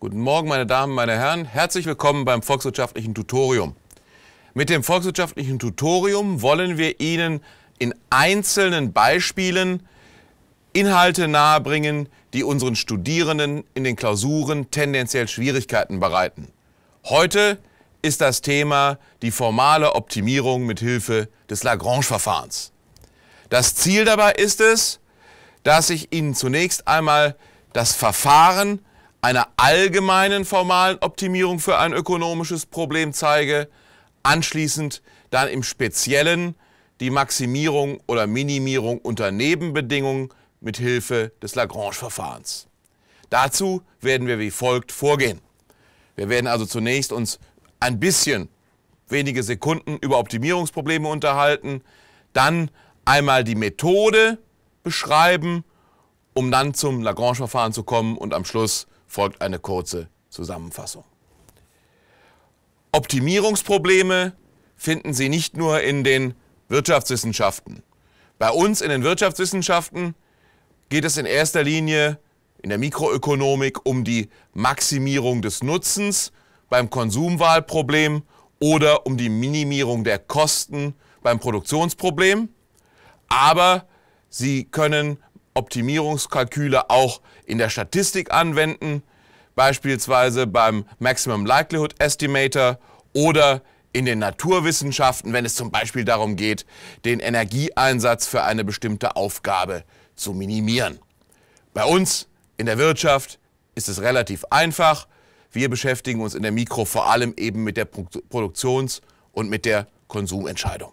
Guten Morgen, meine Damen, meine Herren. Herzlich willkommen beim volkswirtschaftlichen Tutorium. Mit dem volkswirtschaftlichen Tutorium wollen wir Ihnen in einzelnen Beispielen Inhalte nahebringen, die unseren Studierenden in den Klausuren tendenziell Schwierigkeiten bereiten. Heute ist das Thema die formale Optimierung mit Hilfe des Lagrange-Verfahrens. Das Ziel dabei ist es, dass ich Ihnen zunächst einmal das Verfahren einer allgemeinen formalen Optimierung für ein ökonomisches Problem zeige, anschließend dann im Speziellen die Maximierung oder Minimierung unter Nebenbedingungen mit Hilfe des Lagrange-Verfahrens. Dazu werden wir wie folgt vorgehen. Wir werden also zunächst uns ein bisschen, wenige Sekunden über Optimierungsprobleme unterhalten, dann einmal die Methode beschreiben, um dann zum Lagrange-Verfahren zu kommen und am Schluss folgt eine kurze Zusammenfassung. Optimierungsprobleme finden Sie nicht nur in den Wirtschaftswissenschaften. Bei uns in den Wirtschaftswissenschaften geht es in erster Linie in der Mikroökonomik um die Maximierung des Nutzens beim Konsumwahlproblem oder um die Minimierung der Kosten beim Produktionsproblem. Aber Sie können Optimierungskalküle auch in der Statistik anwenden, beispielsweise beim Maximum Likelihood Estimator oder in den Naturwissenschaften, wenn es zum Beispiel darum geht, den Energieeinsatz für eine bestimmte Aufgabe zu minimieren. Bei uns in der Wirtschaft ist es relativ einfach. Wir beschäftigen uns in der Mikro vor allem eben mit der Produktions- und mit der Konsumentscheidung.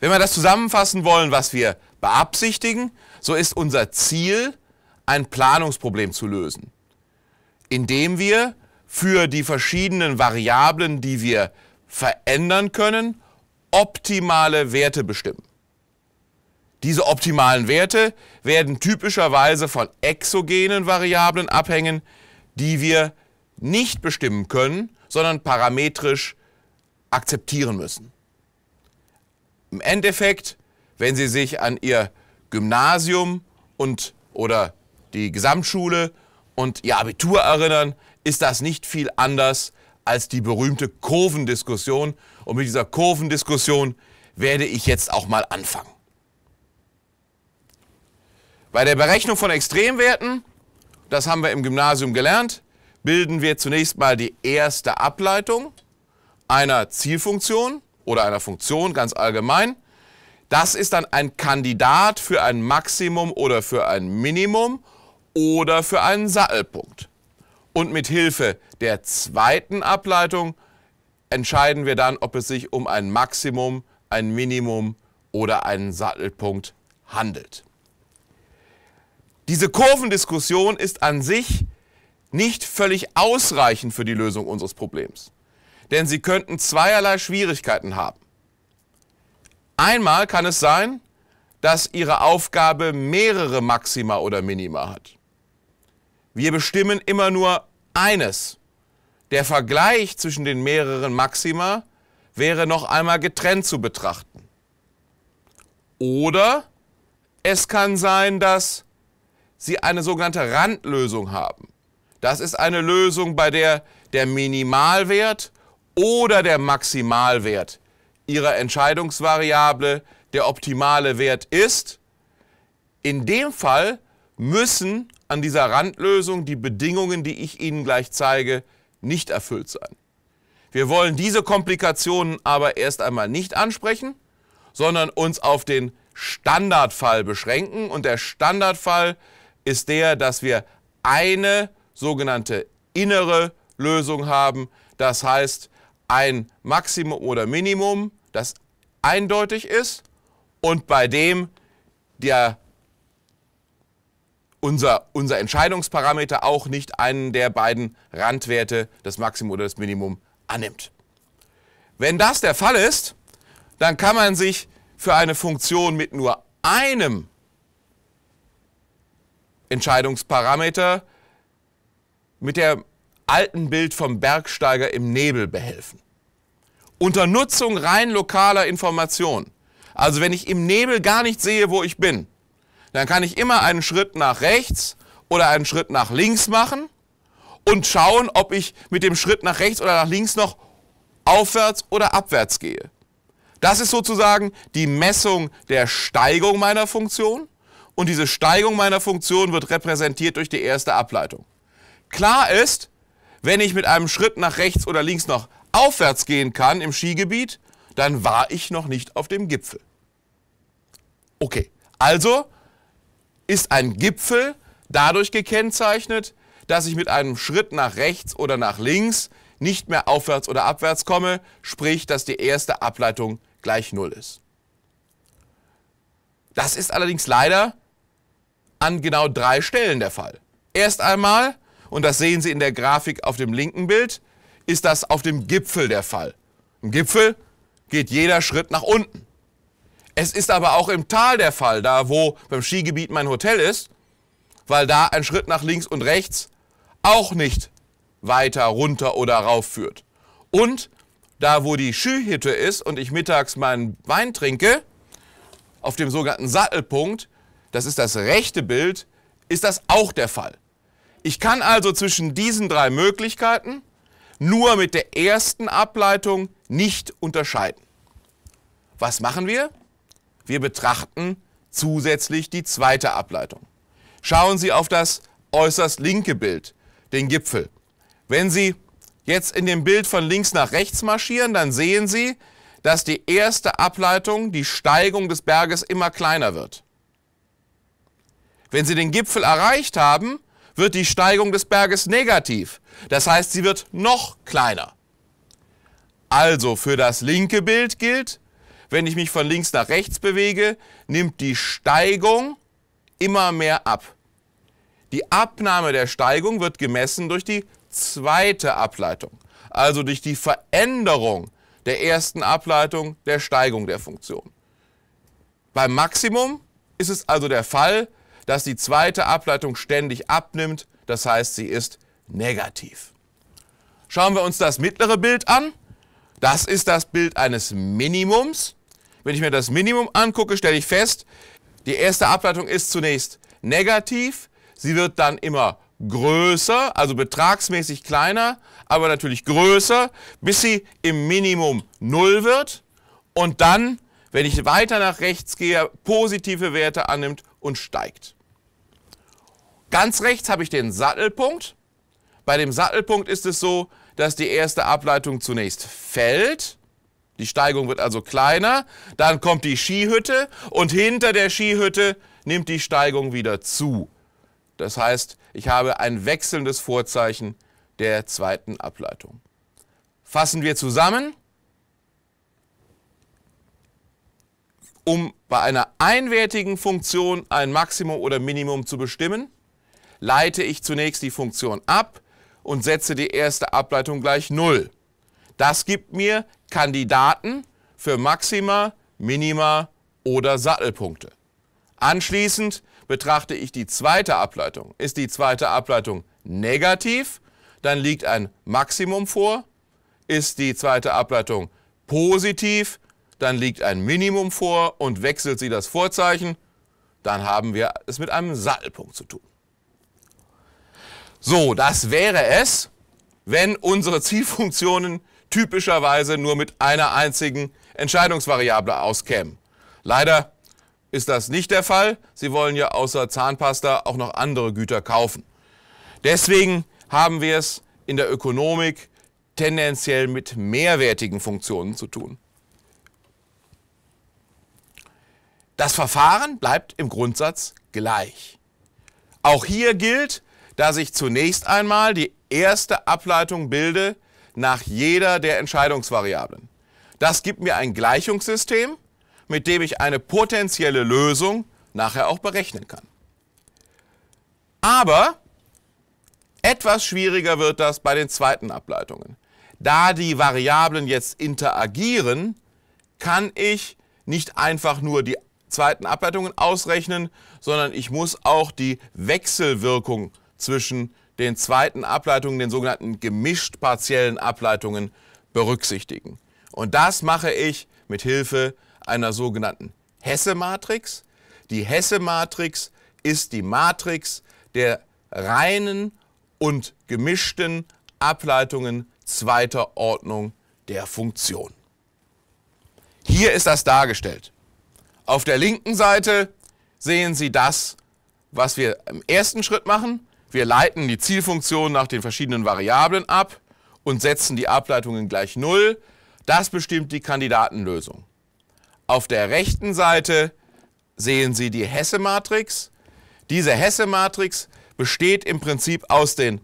Wenn wir das zusammenfassen wollen, was wir beabsichtigen, so ist unser Ziel, ein Planungsproblem zu lösen, indem wir für die verschiedenen Variablen, die wir verändern können, optimale Werte bestimmen. Diese optimalen Werte werden typischerweise von exogenen Variablen abhängen, die wir nicht bestimmen können, sondern parametrisch akzeptieren müssen. Im Endeffekt, wenn sie sich an ihr Gymnasium und oder die Gesamtschule und ihr Abitur erinnern, ist das nicht viel anders als die berühmte Kurvendiskussion. Und mit dieser Kurvendiskussion werde ich jetzt auch mal anfangen. Bei der Berechnung von Extremwerten, das haben wir im Gymnasium gelernt, bilden wir zunächst mal die erste Ableitung einer Zielfunktion oder einer Funktion ganz allgemein. Das ist dann ein Kandidat für ein Maximum oder für ein Minimum oder für einen Sattelpunkt. Und mit Hilfe der zweiten Ableitung entscheiden wir dann, ob es sich um ein Maximum, ein Minimum oder einen Sattelpunkt handelt. Diese Kurvendiskussion ist an sich nicht völlig ausreichend für die Lösung unseres Problems denn sie könnten zweierlei Schwierigkeiten haben. Einmal kann es sein, dass ihre Aufgabe mehrere Maxima oder Minima hat. Wir bestimmen immer nur eines. Der Vergleich zwischen den mehreren Maxima wäre noch einmal getrennt zu betrachten. Oder es kann sein, dass Sie eine sogenannte Randlösung haben. Das ist eine Lösung, bei der der Minimalwert oder der Maximalwert ihrer Entscheidungsvariable. Der optimale Wert ist, in dem Fall müssen an dieser Randlösung die Bedingungen, die ich Ihnen gleich zeige, nicht erfüllt sein. Wir wollen diese Komplikationen aber erst einmal nicht ansprechen, sondern uns auf den Standardfall beschränken. Und der Standardfall ist der, dass wir eine sogenannte innere Lösung haben. Das heißt, ein Maximum oder Minimum, das eindeutig ist und bei dem der unser, unser Entscheidungsparameter auch nicht einen der beiden Randwerte, das Maximum oder das Minimum, annimmt. Wenn das der Fall ist, dann kann man sich für eine Funktion mit nur einem Entscheidungsparameter mit der alten Bild vom Bergsteiger im Nebel behelfen. Unter Nutzung rein lokaler Informationen. Also wenn ich im Nebel gar nicht sehe, wo ich bin, dann kann ich immer einen Schritt nach rechts oder einen Schritt nach links machen und schauen, ob ich mit dem Schritt nach rechts oder nach links noch aufwärts oder abwärts gehe. Das ist sozusagen die Messung der Steigung meiner Funktion und diese Steigung meiner Funktion wird repräsentiert durch die erste Ableitung. Klar ist, wenn ich mit einem Schritt nach rechts oder links noch aufwärts gehen kann im Skigebiet, dann war ich noch nicht auf dem Gipfel. Okay, also ist ein Gipfel dadurch gekennzeichnet, dass ich mit einem Schritt nach rechts oder nach links nicht mehr aufwärts oder abwärts komme, sprich, dass die erste Ableitung gleich Null ist. Das ist allerdings leider an genau drei Stellen der Fall. Erst einmal und das sehen Sie in der Grafik auf dem linken Bild, ist das auf dem Gipfel der Fall. Im Gipfel geht jeder Schritt nach unten. Es ist aber auch im Tal der Fall, da wo beim Skigebiet mein Hotel ist, weil da ein Schritt nach links und rechts auch nicht weiter runter oder rauf führt. Und da wo die Skihütte ist und ich mittags meinen Wein trinke, auf dem sogenannten Sattelpunkt, das ist das rechte Bild, ist das auch der Fall. Ich kann also zwischen diesen drei Möglichkeiten nur mit der ersten Ableitung nicht unterscheiden. Was machen wir? Wir betrachten zusätzlich die zweite Ableitung. Schauen Sie auf das äußerst linke Bild, den Gipfel. Wenn Sie jetzt in dem Bild von links nach rechts marschieren, dann sehen Sie, dass die erste Ableitung, die Steigung des Berges, immer kleiner wird. Wenn Sie den Gipfel erreicht haben, wird die Steigung des Berges negativ. Das heißt, sie wird noch kleiner. Also für das linke Bild gilt, wenn ich mich von links nach rechts bewege, nimmt die Steigung immer mehr ab. Die Abnahme der Steigung wird gemessen durch die zweite Ableitung, also durch die Veränderung der ersten Ableitung der Steigung der Funktion. Beim Maximum ist es also der Fall, dass die zweite Ableitung ständig abnimmt, das heißt, sie ist negativ. Schauen wir uns das mittlere Bild an. Das ist das Bild eines Minimums. Wenn ich mir das Minimum angucke, stelle ich fest, die erste Ableitung ist zunächst negativ, sie wird dann immer größer, also betragsmäßig kleiner, aber natürlich größer, bis sie im Minimum 0 wird und dann, wenn ich weiter nach rechts gehe, positive Werte annimmt und steigt. Ganz rechts habe ich den Sattelpunkt. Bei dem Sattelpunkt ist es so, dass die erste Ableitung zunächst fällt. Die Steigung wird also kleiner. Dann kommt die Skihütte und hinter der Skihütte nimmt die Steigung wieder zu. Das heißt, ich habe ein wechselndes Vorzeichen der zweiten Ableitung. Fassen wir zusammen. Um bei einer einwertigen Funktion ein Maximum oder Minimum zu bestimmen, leite ich zunächst die Funktion ab und setze die erste Ableitung gleich 0. Das gibt mir Kandidaten für Maxima, Minima oder Sattelpunkte. Anschließend betrachte ich die zweite Ableitung. Ist die zweite Ableitung negativ, dann liegt ein Maximum vor. Ist die zweite Ableitung positiv, dann liegt ein Minimum vor und wechselt sie das Vorzeichen, dann haben wir es mit einem Sattelpunkt zu tun. So, das wäre es, wenn unsere Zielfunktionen typischerweise nur mit einer einzigen Entscheidungsvariable auskämen. Leider ist das nicht der Fall. Sie wollen ja außer Zahnpasta auch noch andere Güter kaufen. Deswegen haben wir es in der Ökonomik tendenziell mit mehrwertigen Funktionen zu tun. Das Verfahren bleibt im Grundsatz gleich. Auch hier gilt, dass ich zunächst einmal die erste Ableitung bilde nach jeder der Entscheidungsvariablen. Das gibt mir ein Gleichungssystem, mit dem ich eine potenzielle Lösung nachher auch berechnen kann. Aber etwas schwieriger wird das bei den zweiten Ableitungen. Da die Variablen jetzt interagieren, kann ich nicht einfach nur die zweiten Ableitungen ausrechnen, sondern ich muss auch die Wechselwirkung ausrechnen zwischen den zweiten Ableitungen, den sogenannten gemischt partiellen Ableitungen, berücksichtigen. Und das mache ich mit Hilfe einer sogenannten Hesse-Matrix. Die Hesse-Matrix ist die Matrix der reinen und gemischten Ableitungen zweiter Ordnung der Funktion. Hier ist das dargestellt. Auf der linken Seite sehen Sie das, was wir im ersten Schritt machen. Wir leiten die Zielfunktion nach den verschiedenen Variablen ab und setzen die Ableitungen gleich 0. Das bestimmt die Kandidatenlösung. Auf der rechten Seite sehen Sie die Hesse-Matrix. Diese Hesse-Matrix besteht im Prinzip aus den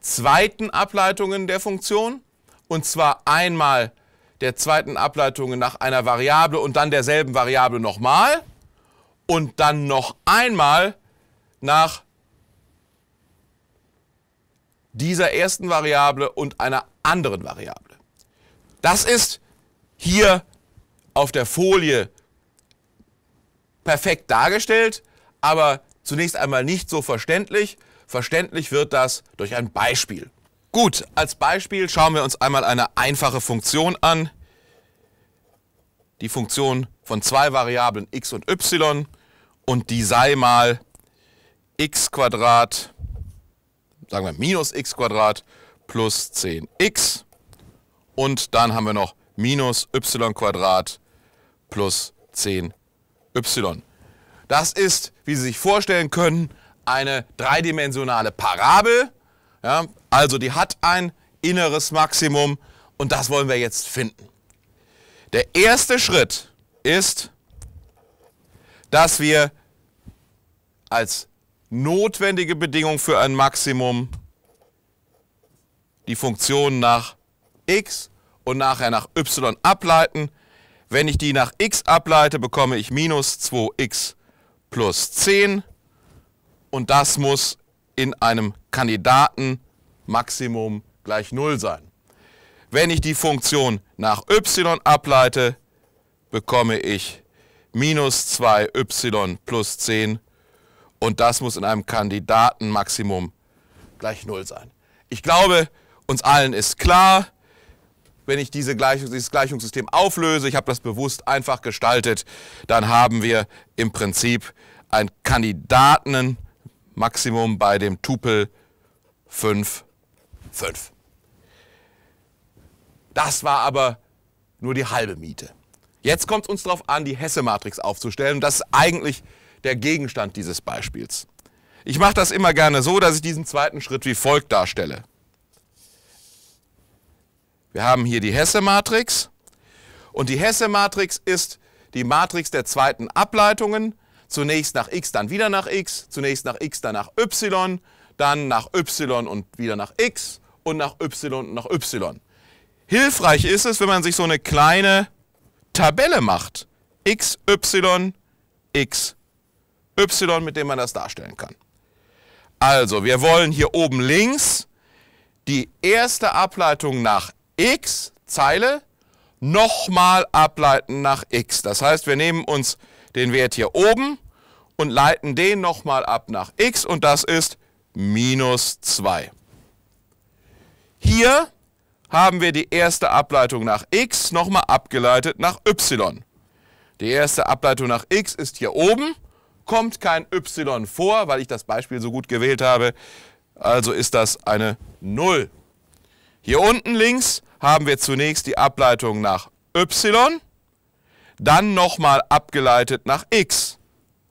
zweiten Ableitungen der Funktion, und zwar einmal der zweiten Ableitungen nach einer Variable und dann derselben Variable nochmal und dann noch einmal nach dieser ersten Variable und einer anderen Variable. Das ist hier auf der Folie perfekt dargestellt, aber zunächst einmal nicht so verständlich. Verständlich wird das durch ein Beispiel. Gut, als Beispiel schauen wir uns einmal eine einfache Funktion an. Die Funktion von zwei Variablen x und y und die sei mal x Quadrat sagen wir, minus x Quadrat plus 10x. Und dann haben wir noch minus y Quadrat plus 10y. Das ist, wie Sie sich vorstellen können, eine dreidimensionale Parabel. Ja, also die hat ein inneres Maximum und das wollen wir jetzt finden. Der erste Schritt ist, dass wir als notwendige Bedingung für ein Maximum die Funktion nach x und nachher nach y ableiten. Wenn ich die nach x ableite, bekomme ich minus 2x plus 10 und das muss in einem Kandidatenmaximum gleich 0 sein. Wenn ich die Funktion nach y ableite, bekomme ich minus 2y plus 10 und das muss in einem Kandidatenmaximum gleich Null sein. Ich glaube, uns allen ist klar, wenn ich diese Gleichung, dieses Gleichungssystem auflöse, ich habe das bewusst einfach gestaltet, dann haben wir im Prinzip ein Kandidatenmaximum bei dem Tupel 5, 5. Das war aber nur die halbe Miete. Jetzt kommt es uns darauf an, die Hesse-Matrix aufzustellen. Das ist eigentlich der Gegenstand dieses Beispiels. Ich mache das immer gerne so, dass ich diesen zweiten Schritt wie folgt darstelle. Wir haben hier die Hesse-Matrix und die Hesse-Matrix ist die Matrix der zweiten Ableitungen. Zunächst nach x, dann wieder nach x, zunächst nach x, dann nach y, dann nach y und wieder nach x und nach y und nach y. Hilfreich ist es, wenn man sich so eine kleine Tabelle macht. x, y, x, Y, mit dem man das darstellen kann. Also, wir wollen hier oben links die erste Ableitung nach x, Zeile, nochmal ableiten nach x. Das heißt, wir nehmen uns den Wert hier oben und leiten den nochmal ab nach x und das ist minus 2. Hier haben wir die erste Ableitung nach x nochmal abgeleitet nach y. Die erste Ableitung nach x ist hier oben kommt kein y vor, weil ich das Beispiel so gut gewählt habe. Also ist das eine 0. Hier unten links haben wir zunächst die Ableitung nach y, dann nochmal abgeleitet nach x.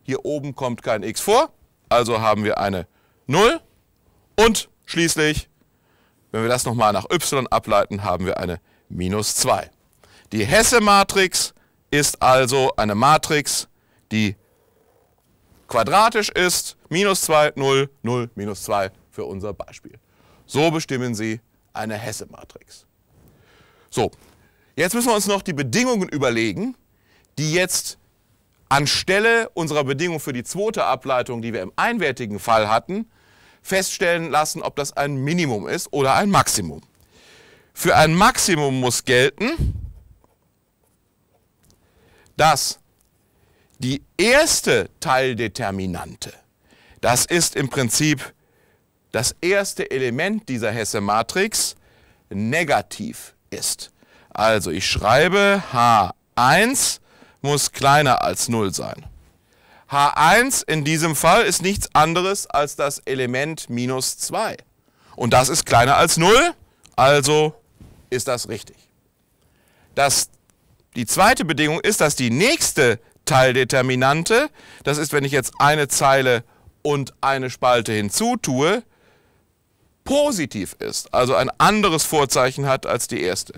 Hier oben kommt kein x vor, also haben wir eine 0. Und schließlich, wenn wir das nochmal nach y ableiten, haben wir eine minus 2. Die Hesse-Matrix ist also eine Matrix, die quadratisch ist minus 2, 0, 0, minus 2 für unser Beispiel. So bestimmen Sie eine Hesse-Matrix. So, jetzt müssen wir uns noch die Bedingungen überlegen, die jetzt anstelle unserer Bedingung für die zweite Ableitung, die wir im einwertigen Fall hatten, feststellen lassen, ob das ein Minimum ist oder ein Maximum. Für ein Maximum muss gelten, dass die erste Teildeterminante. Das ist im Prinzip das erste Element dieser Hesse-Matrix negativ ist. Also ich schreibe H1 muss kleiner als 0 sein. H1 in diesem Fall ist nichts anderes als das Element minus 2. Und das ist kleiner als 0, also ist das richtig. Das, die zweite Bedingung ist, dass die nächste Teildeterminante. Das ist, wenn ich jetzt eine Zeile und eine Spalte hinzutue, positiv ist, also ein anderes Vorzeichen hat als die erste.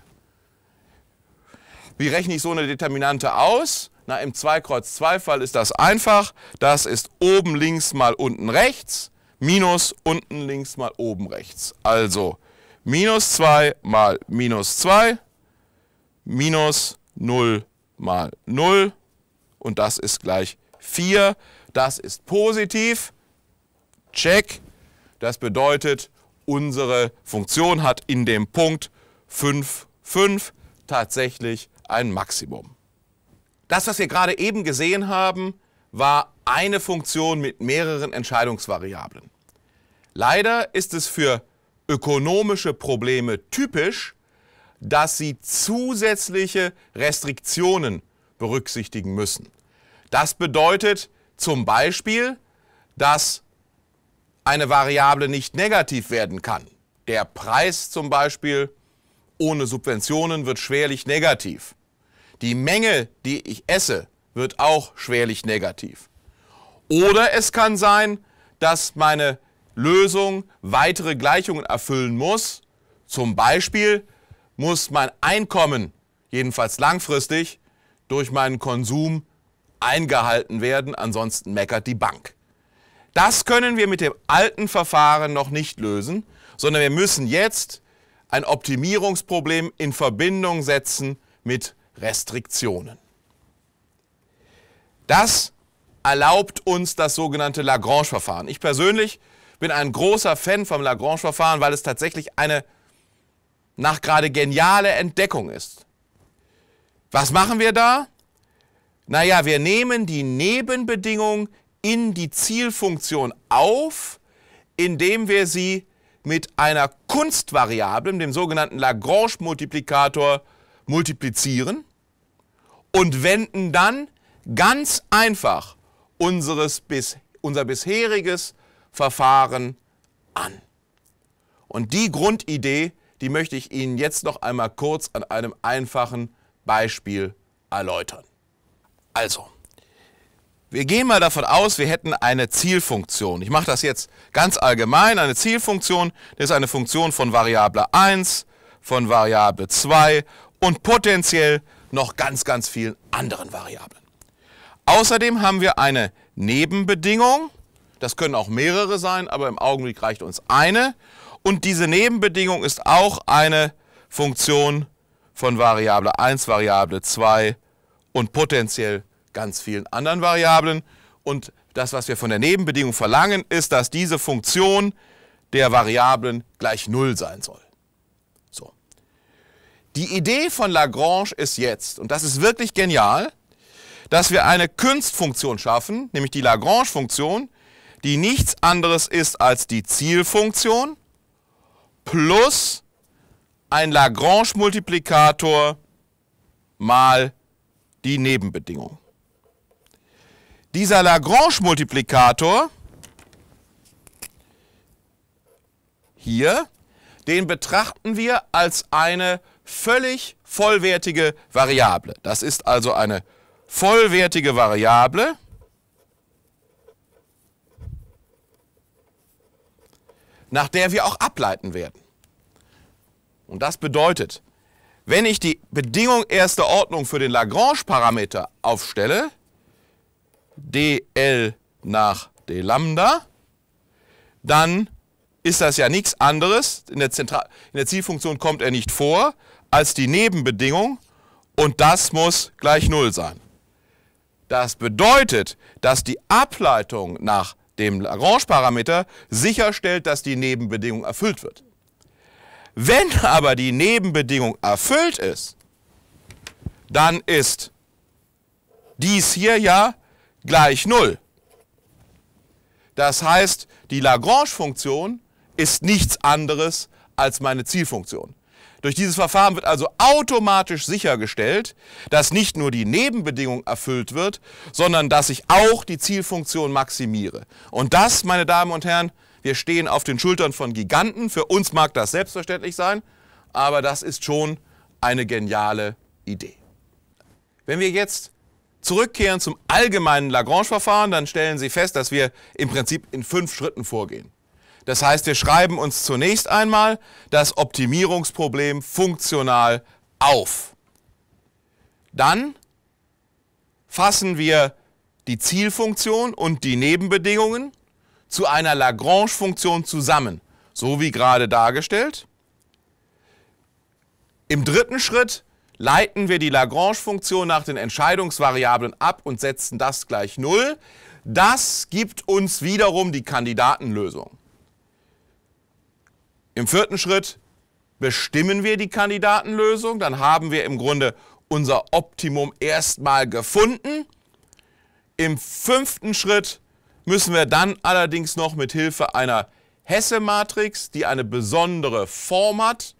Wie rechne ich so eine Determinante aus? Na, im 2 Kreuz 2 Fall ist das einfach. Das ist oben links mal unten rechts, minus unten links mal oben rechts. Also minus 2 mal minus 2, minus 0 mal 0, und das ist gleich 4. Das ist positiv. Check. Das bedeutet, unsere Funktion hat in dem Punkt 5, 5 tatsächlich ein Maximum. Das, was wir gerade eben gesehen haben, war eine Funktion mit mehreren Entscheidungsvariablen. Leider ist es für ökonomische Probleme typisch, dass sie zusätzliche Restriktionen berücksichtigen müssen. Das bedeutet zum Beispiel, dass eine Variable nicht negativ werden kann. Der Preis zum Beispiel ohne Subventionen wird schwerlich negativ. Die Menge, die ich esse, wird auch schwerlich negativ. Oder es kann sein, dass meine Lösung weitere Gleichungen erfüllen muss. Zum Beispiel muss mein Einkommen, jedenfalls langfristig, durch meinen Konsum eingehalten werden, ansonsten meckert die Bank. Das können wir mit dem alten Verfahren noch nicht lösen, sondern wir müssen jetzt ein Optimierungsproblem in Verbindung setzen mit Restriktionen. Das erlaubt uns das sogenannte Lagrange-Verfahren. Ich persönlich bin ein großer Fan vom Lagrange-Verfahren, weil es tatsächlich eine nach gerade geniale Entdeckung ist. Was machen wir da? Naja, wir nehmen die Nebenbedingung in die Zielfunktion auf, indem wir sie mit einer Kunstvariablen, dem sogenannten Lagrange-Multiplikator, multiplizieren und wenden dann ganz einfach unseres bis, unser bisheriges Verfahren an. Und die Grundidee, die möchte ich Ihnen jetzt noch einmal kurz an einem einfachen Beispiel Beispiel erläutern. Also, wir gehen mal davon aus, wir hätten eine Zielfunktion. Ich mache das jetzt ganz allgemein. Eine Zielfunktion das ist eine Funktion von Variable 1, von Variable 2 und potenziell noch ganz, ganz vielen anderen Variablen. Außerdem haben wir eine Nebenbedingung. Das können auch mehrere sein, aber im Augenblick reicht uns eine. Und diese Nebenbedingung ist auch eine Funktion von Variable 1, Variable 2 und potenziell ganz vielen anderen Variablen. Und das, was wir von der Nebenbedingung verlangen, ist, dass diese Funktion der Variablen gleich 0 sein soll. So. Die Idee von Lagrange ist jetzt, und das ist wirklich genial, dass wir eine Kunstfunktion schaffen, nämlich die Lagrange-Funktion, die nichts anderes ist als die Zielfunktion plus die ein Lagrange-Multiplikator mal die Nebenbedingung. Dieser Lagrange-Multiplikator hier, den betrachten wir als eine völlig vollwertige Variable. Das ist also eine vollwertige Variable. nach der wir auch ableiten werden. Und das bedeutet, wenn ich die Bedingung erster Ordnung für den Lagrange-Parameter aufstelle, dl nach d lambda, dann ist das ja nichts anderes, in der, Zentral in der Zielfunktion kommt er nicht vor, als die Nebenbedingung und das muss gleich 0 sein. Das bedeutet, dass die Ableitung nach dem Lagrange-Parameter sicherstellt, dass die Nebenbedingung erfüllt wird. Wenn aber die Nebenbedingung erfüllt ist, dann ist dies hier ja gleich 0. Das heißt, die Lagrange-Funktion ist nichts anderes als meine Zielfunktion. Durch dieses Verfahren wird also automatisch sichergestellt, dass nicht nur die Nebenbedingung erfüllt wird, sondern dass ich auch die Zielfunktion maximiere. Und das, meine Damen und Herren, wir stehen auf den Schultern von Giganten. Für uns mag das selbstverständlich sein, aber das ist schon eine geniale Idee. Wenn wir jetzt zurückkehren zum allgemeinen Lagrange-Verfahren, dann stellen Sie fest, dass wir im Prinzip in fünf Schritten vorgehen. Das heißt, wir schreiben uns zunächst einmal das Optimierungsproblem funktional auf. Dann fassen wir die Zielfunktion und die Nebenbedingungen zu einer Lagrange-Funktion zusammen, so wie gerade dargestellt. Im dritten Schritt leiten wir die Lagrange-Funktion nach den Entscheidungsvariablen ab und setzen das gleich 0. Das gibt uns wiederum die Kandidatenlösung. Im vierten Schritt bestimmen wir die Kandidatenlösung. Dann haben wir im Grunde unser Optimum erstmal gefunden. Im fünften Schritt müssen wir dann allerdings noch mit Hilfe einer Hesse-Matrix, die eine besondere Form hat,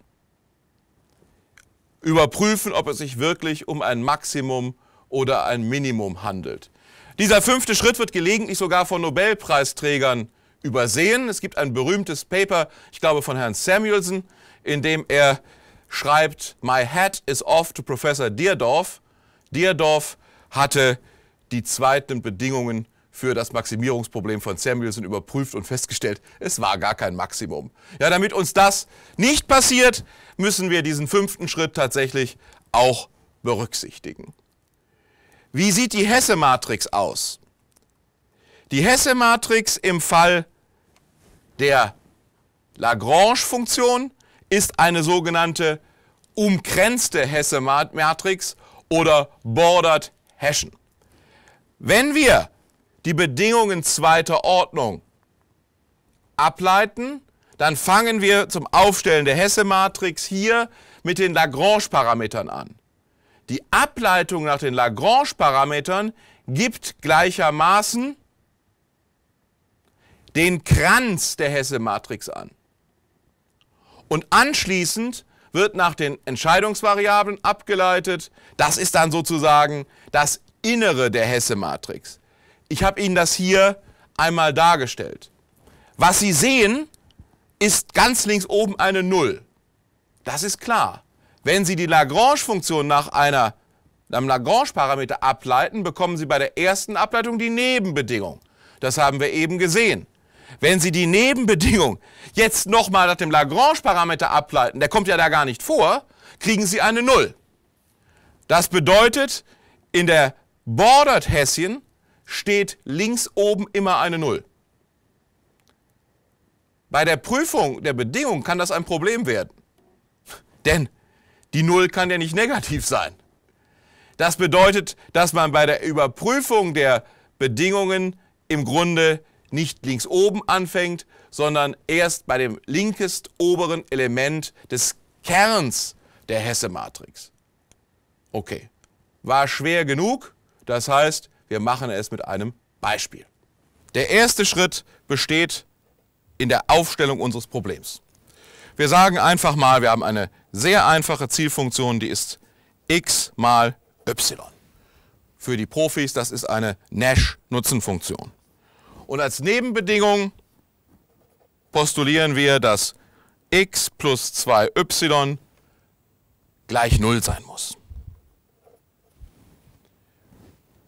überprüfen, ob es sich wirklich um ein Maximum oder ein Minimum handelt. Dieser fünfte Schritt wird gelegentlich sogar von Nobelpreisträgern übersehen. Es gibt ein berühmtes Paper, ich glaube von Herrn Samuelson, in dem er schreibt, My hat is off to Professor Dierdorf. Dierdorf hatte die zweiten Bedingungen für das Maximierungsproblem von Samuelson überprüft und festgestellt, es war gar kein Maximum. Ja, damit uns das nicht passiert, müssen wir diesen fünften Schritt tatsächlich auch berücksichtigen. Wie sieht die Hesse-Matrix aus? Die Hesse-Matrix im Fall der Lagrange-Funktion ist eine sogenannte umgrenzte Hesse-Matrix oder bordered Hessian. Wenn wir die Bedingungen zweiter Ordnung ableiten. Dann fangen wir zum Aufstellen der Hesse-Matrix hier mit den Lagrange-Parametern an. Die Ableitung nach den Lagrange-Parametern gibt gleichermaßen den Kranz der Hesse-Matrix an. Und anschließend wird nach den Entscheidungsvariablen abgeleitet. Das ist dann sozusagen das Innere der Hesse-Matrix. Ich habe Ihnen das hier einmal dargestellt. Was Sie sehen, ist ganz links oben eine Null. Das ist klar. Wenn Sie die Lagrange-Funktion nach einer, einem Lagrange-Parameter ableiten, bekommen Sie bei der ersten Ableitung die Nebenbedingung. Das haben wir eben gesehen. Wenn Sie die Nebenbedingung jetzt nochmal nach dem Lagrange-Parameter ableiten, der kommt ja da gar nicht vor, kriegen Sie eine Null. Das bedeutet, in der Bordered Hessian steht links oben immer eine Null. Bei der Prüfung der Bedingungen kann das ein Problem werden. Denn die Null kann ja nicht negativ sein. Das bedeutet, dass man bei der Überprüfung der Bedingungen im Grunde nicht links oben anfängt, sondern erst bei dem linkest oberen Element des Kerns der Hesse-Matrix. Okay, war schwer genug. Das heißt, wir machen es mit einem Beispiel. Der erste Schritt besteht in der Aufstellung unseres Problems. Wir sagen einfach mal, wir haben eine sehr einfache Zielfunktion, die ist x mal y. Für die Profis, das ist eine Nash-Nutzenfunktion. Und als Nebenbedingung postulieren wir, dass x plus 2y gleich 0 sein muss.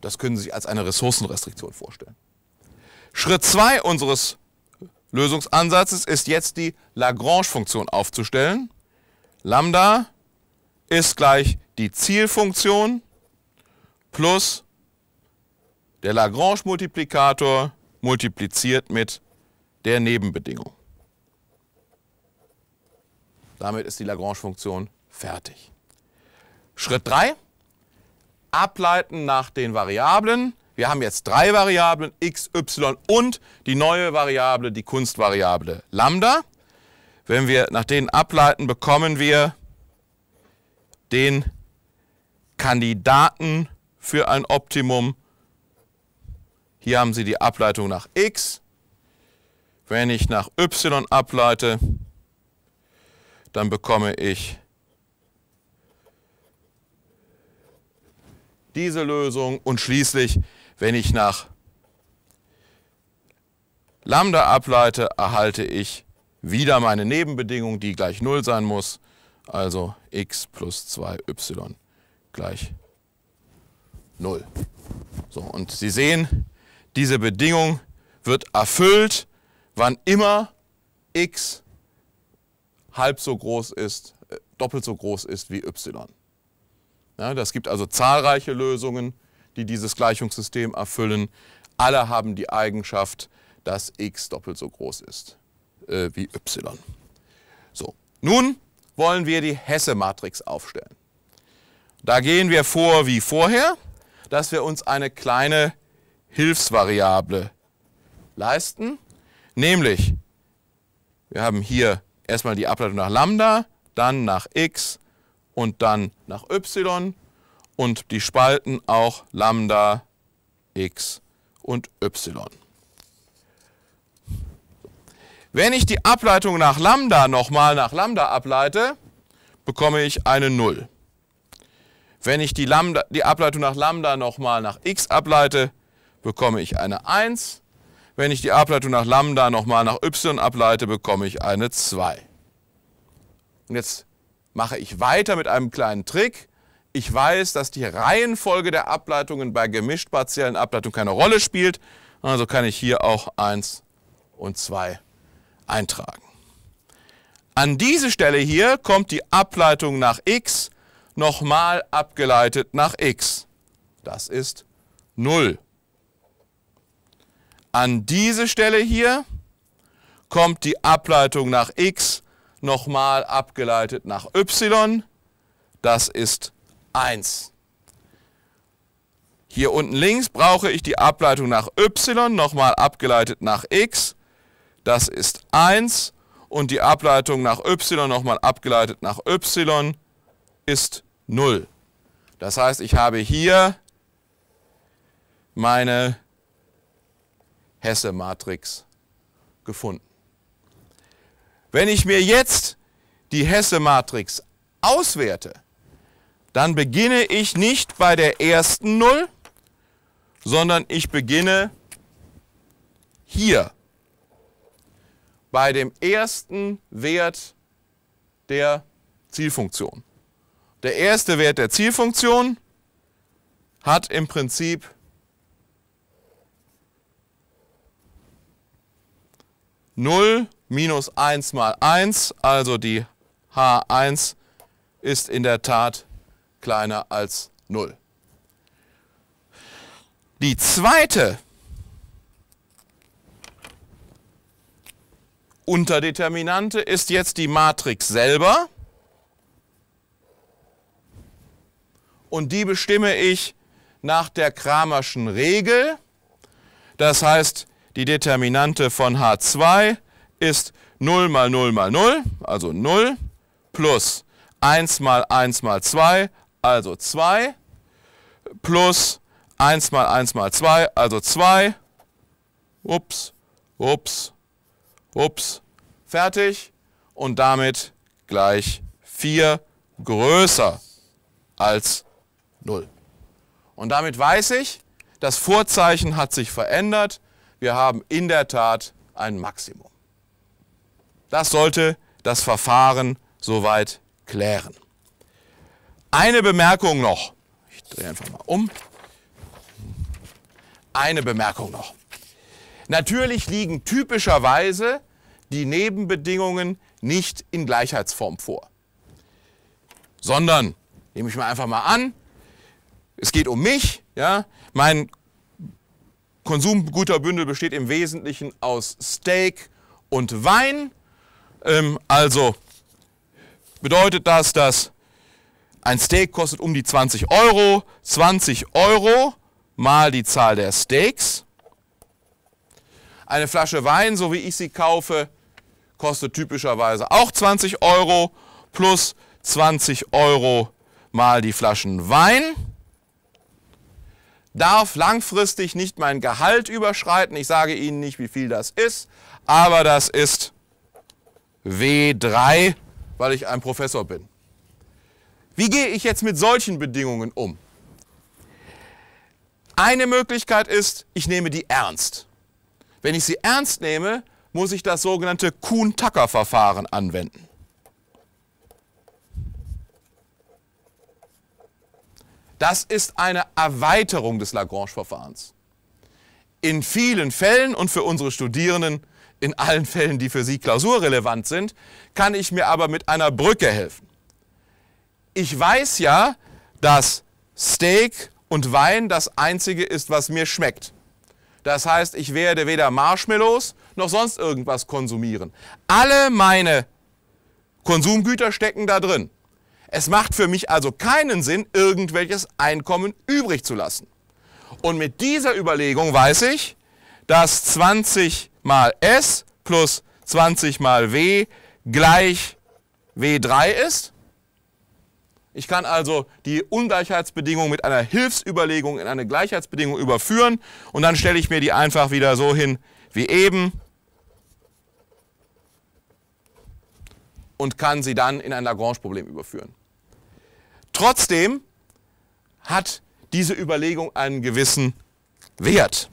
Das können Sie sich als eine Ressourcenrestriktion vorstellen. Schritt 2 unseres Lösungsansatzes ist jetzt die Lagrange-Funktion aufzustellen. Lambda ist gleich die Zielfunktion plus der Lagrange-Multiplikator multipliziert mit der Nebenbedingung. Damit ist die Lagrange-Funktion fertig. Schritt 3 ableiten nach den Variablen. Wir haben jetzt drei Variablen, x, y und die neue Variable, die Kunstvariable Lambda. Wenn wir nach denen ableiten, bekommen wir den Kandidaten für ein Optimum. Hier haben Sie die Ableitung nach x. Wenn ich nach y ableite, dann bekomme ich diese Lösung und schließlich, wenn ich nach Lambda ableite, erhalte ich wieder meine Nebenbedingung, die gleich 0 sein muss, also x plus 2y gleich 0. So, und Sie sehen, diese Bedingung wird erfüllt, wann immer x halb so groß ist, äh, doppelt so groß ist wie y. Ja, das gibt also zahlreiche Lösungen, die dieses Gleichungssystem erfüllen. Alle haben die Eigenschaft, dass x doppelt so groß ist äh, wie y. So, nun wollen wir die Hesse-Matrix aufstellen. Da gehen wir vor wie vorher, dass wir uns eine kleine Hilfsvariable leisten, nämlich wir haben hier erstmal die Ableitung nach Lambda, dann nach x und dann nach y und die Spalten auch lambda, x und y. Wenn ich die Ableitung nach lambda nochmal nach lambda ableite, bekomme ich eine 0. Wenn ich die, lambda, die Ableitung nach lambda nochmal nach x ableite, bekomme ich eine 1. Wenn ich die Ableitung nach lambda nochmal nach y ableite, bekomme ich eine 2. Und jetzt mache ich weiter mit einem kleinen Trick. Ich weiß, dass die Reihenfolge der Ableitungen bei gemischt-partiellen Ableitungen keine Rolle spielt. Also kann ich hier auch 1 und 2 eintragen. An diese Stelle hier kommt die Ableitung nach x nochmal abgeleitet nach x. Das ist 0. An diese Stelle hier kommt die Ableitung nach x nochmal abgeleitet nach y. Das ist 1. Hier unten links brauche ich die Ableitung nach y, nochmal abgeleitet nach x. Das ist 1. Und die Ableitung nach y, nochmal abgeleitet nach y, ist 0. Das heißt, ich habe hier meine Hesse-Matrix gefunden. Wenn ich mir jetzt die Hesse-Matrix auswerte, dann beginne ich nicht bei der ersten Null, sondern ich beginne hier bei dem ersten Wert der Zielfunktion. Der erste Wert der Zielfunktion hat im Prinzip null minus 1 mal 1, also die h1 ist in der Tat kleiner als 0. Die zweite Unterdeterminante ist jetzt die Matrix selber und die bestimme ich nach der Kramerschen Regel. Das heißt, die Determinante von H2 ist 0 mal 0 mal 0, also 0, plus 1 mal 1 mal 2, also 2, plus 1 mal 1 mal 2, also 2, ups, ups, ups, fertig und damit gleich 4 größer als 0. Und damit weiß ich, das Vorzeichen hat sich verändert. Wir haben in der Tat ein Maximum. Das sollte das Verfahren soweit klären. Eine Bemerkung noch. Ich drehe einfach mal um. Eine Bemerkung noch. Natürlich liegen typischerweise die Nebenbedingungen nicht in Gleichheitsform vor, sondern, nehme ich mal einfach mal an, es geht um mich, ja, mein Konsumguterbündel besteht im Wesentlichen aus Steak und Wein. Ähm, also bedeutet das, dass ein Steak kostet um die 20 Euro. 20 Euro mal die Zahl der Steaks. Eine Flasche Wein, so wie ich sie kaufe, kostet typischerweise auch 20 Euro plus 20 Euro mal die Flaschen Wein. Darf langfristig nicht mein Gehalt überschreiten. Ich sage Ihnen nicht, wie viel das ist, aber das ist W3, weil ich ein Professor bin. Wie gehe ich jetzt mit solchen Bedingungen um? Eine Möglichkeit ist, ich nehme die ernst. Wenn ich sie ernst nehme, muss ich das sogenannte Kuhn-Tucker-Verfahren anwenden. Das ist eine Erweiterung des Lagrange-Verfahrens. In vielen Fällen und für unsere Studierenden in allen Fällen, die für Sie klausurrelevant sind, kann ich mir aber mit einer Brücke helfen. Ich weiß ja, dass Steak und Wein das Einzige ist, was mir schmeckt. Das heißt, ich werde weder Marshmallows noch sonst irgendwas konsumieren. Alle meine Konsumgüter stecken da drin. Es macht für mich also keinen Sinn, irgendwelches Einkommen übrig zu lassen. Und mit dieser Überlegung weiß ich, dass 20 mal S plus 20 mal W gleich W3 ist. Ich kann also die Ungleichheitsbedingung mit einer Hilfsüberlegung in eine Gleichheitsbedingung überführen und dann stelle ich mir die einfach wieder so hin wie eben und kann sie dann in ein Lagrange-Problem überführen. Trotzdem hat diese Überlegung einen gewissen Wert.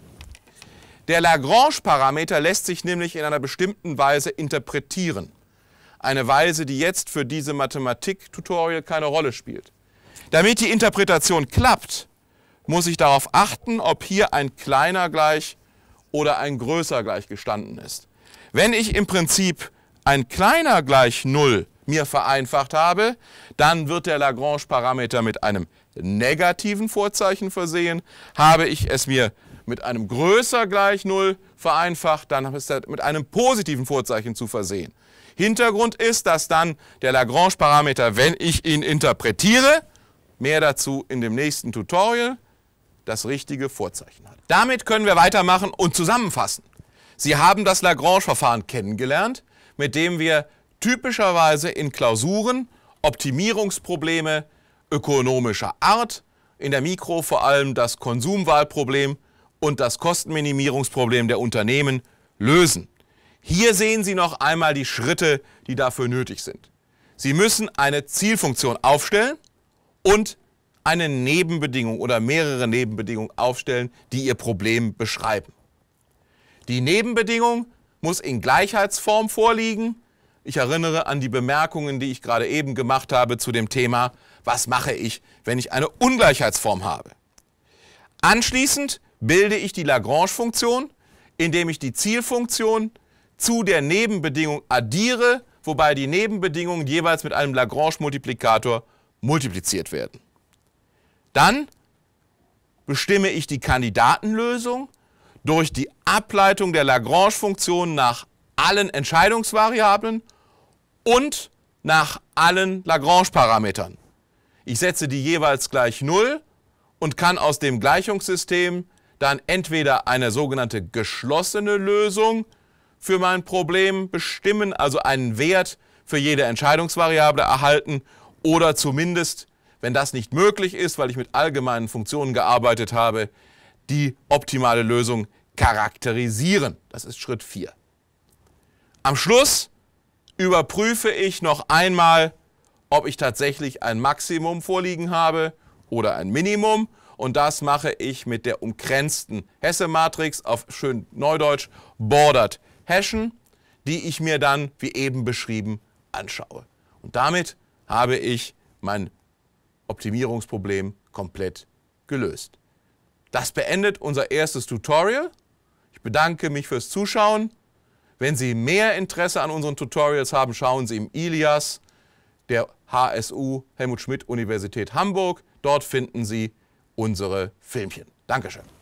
Der Lagrange-Parameter lässt sich nämlich in einer bestimmten Weise interpretieren. Eine Weise, die jetzt für diese Mathematik-Tutorial keine Rolle spielt. Damit die Interpretation klappt, muss ich darauf achten, ob hier ein kleiner gleich oder ein größer gleich gestanden ist. Wenn ich im Prinzip ein kleiner gleich 0 mir vereinfacht habe, dann wird der Lagrange-Parameter mit einem negativen Vorzeichen versehen. Habe ich es mir mit einem größer gleich 0 vereinfacht, dann ist er mit einem positiven Vorzeichen zu versehen. Hintergrund ist, dass dann der Lagrange-Parameter, wenn ich ihn interpretiere, mehr dazu in dem nächsten Tutorial, das richtige Vorzeichen hat. Damit können wir weitermachen und zusammenfassen. Sie haben das Lagrange-Verfahren kennengelernt, mit dem wir typischerweise in Klausuren Optimierungsprobleme ökonomischer Art, in der Mikro vor allem das Konsumwahlproblem und das Kostenminimierungsproblem der Unternehmen lösen. Hier sehen Sie noch einmal die Schritte, die dafür nötig sind. Sie müssen eine Zielfunktion aufstellen und eine Nebenbedingung oder mehrere Nebenbedingungen aufstellen, die Ihr Problem beschreiben. Die Nebenbedingung muss in Gleichheitsform vorliegen. Ich erinnere an die Bemerkungen, die ich gerade eben gemacht habe zu dem Thema, was mache ich, wenn ich eine Ungleichheitsform habe. Anschließend bilde ich die Lagrange-Funktion, indem ich die Zielfunktion zu der Nebenbedingung addiere, wobei die Nebenbedingungen jeweils mit einem Lagrange-Multiplikator multipliziert werden. Dann bestimme ich die Kandidatenlösung durch die Ableitung der Lagrange-Funktion nach allen Entscheidungsvariablen und nach allen Lagrange-Parametern. Ich setze die jeweils gleich 0 und kann aus dem Gleichungssystem dann entweder eine sogenannte geschlossene Lösung für mein Problem bestimmen, also einen Wert für jede Entscheidungsvariable erhalten oder zumindest, wenn das nicht möglich ist, weil ich mit allgemeinen Funktionen gearbeitet habe, die optimale Lösung charakterisieren. Das ist Schritt 4. Am Schluss überprüfe ich noch einmal, ob ich tatsächlich ein Maximum vorliegen habe oder ein Minimum und das mache ich mit der umkränzten Hesse-Matrix auf schön Neudeutsch bordered Hashen, die ich mir dann, wie eben beschrieben, anschaue. Und damit habe ich mein Optimierungsproblem komplett gelöst. Das beendet unser erstes Tutorial. Ich bedanke mich fürs Zuschauen. Wenn Sie mehr Interesse an unseren Tutorials haben, schauen Sie im Ilias der HSU Helmut Schmidt Universität Hamburg. Dort finden Sie unsere Filmchen. Dankeschön.